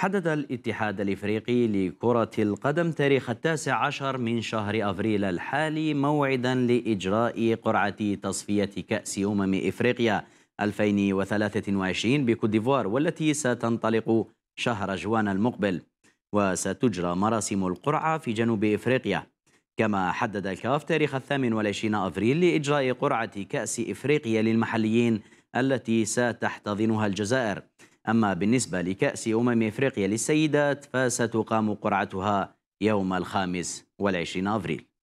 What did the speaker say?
حدد الاتحاد الإفريقي لكرة القدم تاريخ التاسع عشر من شهر أفريل الحالي موعدا لإجراء قرعة تصفية كأس أمم إفريقيا 2023 بكوت ديفوار والتي ستنطلق شهر جوان المقبل وستجرى مراسم القرعة في جنوب إفريقيا كما حدد الكاف تاريخ الثامن والعشرين أفريل لإجراء قرعة كأس إفريقيا للمحليين التي ستحتضنها الجزائر أما بالنسبة لكأس أمم إفريقيا للسيدات فستقام قرعتها يوم الخامس والعشرين أفريل